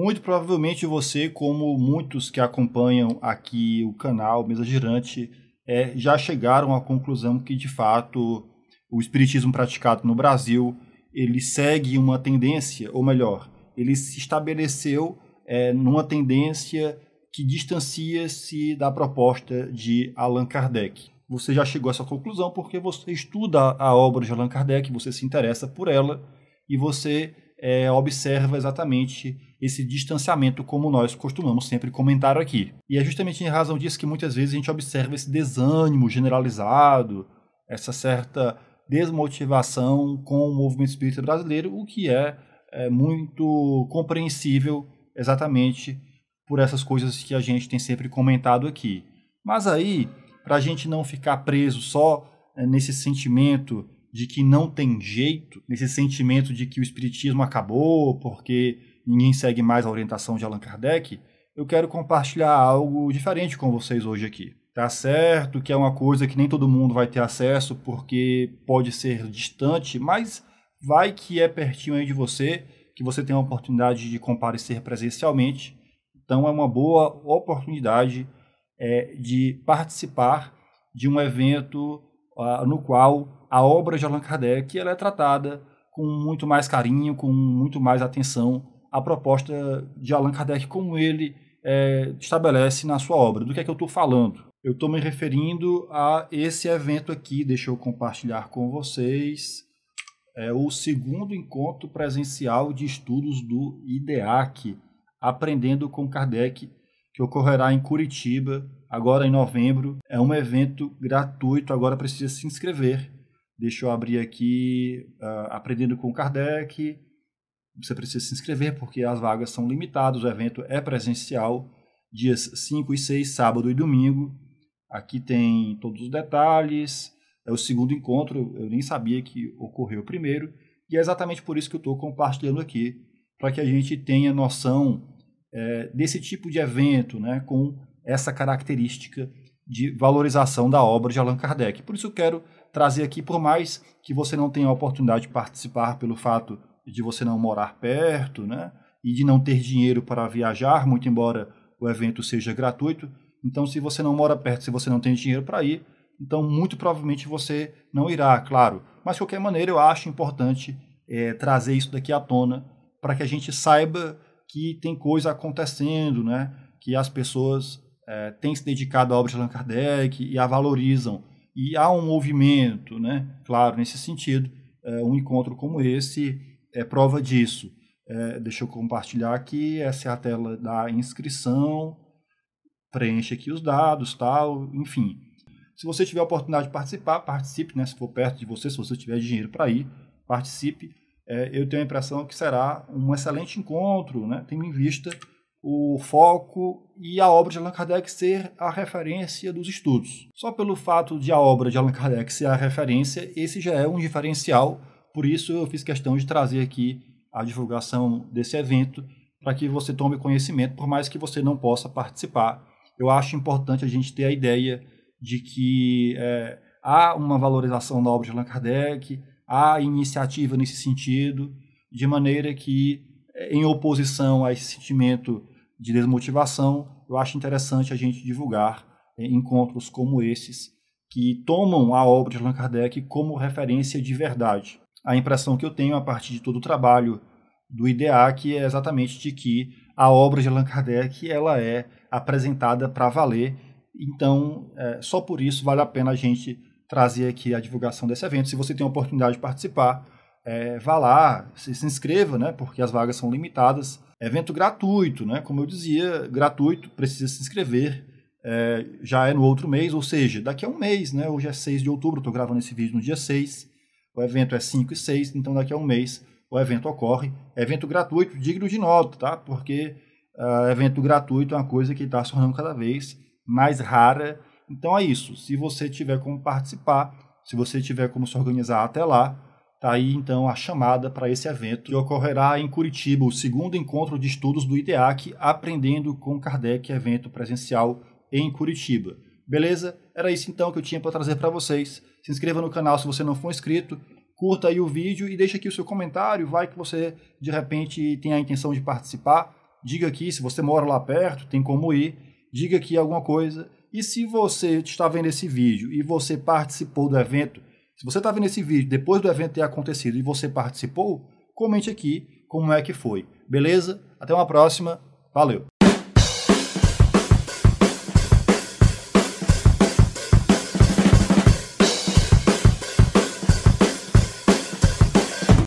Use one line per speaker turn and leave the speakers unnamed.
Muito provavelmente você, como muitos que acompanham aqui o canal Mesa Girante, é, já chegaram à conclusão que, de fato, o espiritismo praticado no Brasil ele segue uma tendência, ou melhor, ele se estabeleceu é, numa tendência que distancia-se da proposta de Allan Kardec. Você já chegou a essa conclusão porque você estuda a obra de Allan Kardec, você se interessa por ela e você é, observa exatamente esse distanciamento, como nós costumamos sempre comentar aqui. E é justamente em razão disso que muitas vezes a gente observa esse desânimo generalizado, essa certa desmotivação com o movimento espírita brasileiro, o que é, é muito compreensível exatamente por essas coisas que a gente tem sempre comentado aqui. Mas aí, para a gente não ficar preso só é, nesse sentimento de que não tem jeito, nesse sentimento de que o espiritismo acabou porque ninguém segue mais a orientação de Allan Kardec, eu quero compartilhar algo diferente com vocês hoje aqui. Tá certo que é uma coisa que nem todo mundo vai ter acesso porque pode ser distante, mas vai que é pertinho aí de você, que você tem a oportunidade de comparecer presencialmente. Então é uma boa oportunidade é, de participar de um evento no qual a obra de Allan Kardec ela é tratada com muito mais carinho, com muito mais atenção a proposta de Allan Kardec, como ele é, estabelece na sua obra. Do que é que eu estou falando? Eu estou me referindo a esse evento aqui, deixa eu compartilhar com vocês. É o segundo encontro presencial de estudos do IDEAC, Aprendendo com Kardec, que ocorrerá em Curitiba, agora em novembro. É um evento gratuito, agora precisa se inscrever. Deixa eu abrir aqui uh, Aprendendo com Kardec você precisa se inscrever porque as vagas são limitadas, o evento é presencial, dias 5 e 6, sábado e domingo. Aqui tem todos os detalhes. É o segundo encontro, eu nem sabia que ocorreu o primeiro, e é exatamente por isso que eu estou compartilhando aqui, para que a gente tenha noção é, desse tipo de evento, né, com essa característica de valorização da obra de Allan Kardec. Por isso eu quero trazer aqui, por mais que você não tenha a oportunidade de participar pelo fato de você não morar perto, né? E de não ter dinheiro para viajar, muito embora o evento seja gratuito. Então, se você não mora perto, se você não tem dinheiro para ir, então muito provavelmente você não irá, claro. Mas de qualquer maneira, eu acho importante é, trazer isso daqui à tona para que a gente saiba que tem coisa acontecendo, né? Que as pessoas é, têm se dedicado à obra de Allan Kardec e a valorizam. E há um movimento, né? Claro, nesse sentido, é, um encontro como esse é prova disso. É, deixa eu compartilhar aqui, essa é a tela da inscrição, preenche aqui os dados, tal, enfim. Se você tiver a oportunidade de participar, participe, né? Se for perto de você, se você tiver dinheiro para ir, participe. É, eu tenho a impressão que será um excelente encontro, né? Tendo em vista o foco e a obra de Allan Kardec ser a referência dos estudos. Só pelo fato de a obra de Allan Kardec ser a referência, esse já é um diferencial por isso eu fiz questão de trazer aqui a divulgação desse evento para que você tome conhecimento, por mais que você não possa participar. Eu acho importante a gente ter a ideia de que é, há uma valorização da obra de Allan Kardec, há iniciativa nesse sentido, de maneira que, é, em oposição a esse sentimento de desmotivação, eu acho interessante a gente divulgar é, encontros como esses que tomam a obra de Allan Kardec como referência de verdade a impressão que eu tenho a partir de todo o trabalho do IDEA, que é exatamente de que a obra de Allan Kardec ela é apresentada para valer. Então, é, só por isso vale a pena a gente trazer aqui a divulgação desse evento. Se você tem a oportunidade de participar, é, vá lá, se, se inscreva, né, porque as vagas são limitadas. evento gratuito, né, como eu dizia, gratuito, precisa se inscrever. É, já é no outro mês, ou seja, daqui a um mês, né, hoje é 6 de outubro, estou gravando esse vídeo no dia 6. O evento é 5 e 6, então daqui a um mês o evento ocorre. É evento gratuito, digno de nota, tá? Porque uh, evento gratuito é uma coisa que está se tornando cada vez mais rara. Então é isso. Se você tiver como participar, se você tiver como se organizar até lá, tá aí então a chamada para esse evento que ocorrerá em Curitiba, o segundo encontro de estudos do IDEAC Aprendendo com Kardec, evento presencial em Curitiba. Beleza? Era isso então que eu tinha para trazer para vocês. Se inscreva no canal se você não for inscrito, curta aí o vídeo e deixa aqui o seu comentário, vai que você de repente tem a intenção de participar. Diga aqui se você mora lá perto, tem como ir. Diga aqui alguma coisa. E se você está vendo esse vídeo e você participou do evento, se você está vendo esse vídeo depois do evento ter acontecido e você participou, comente aqui como é que foi. Beleza? Até uma próxima. Valeu!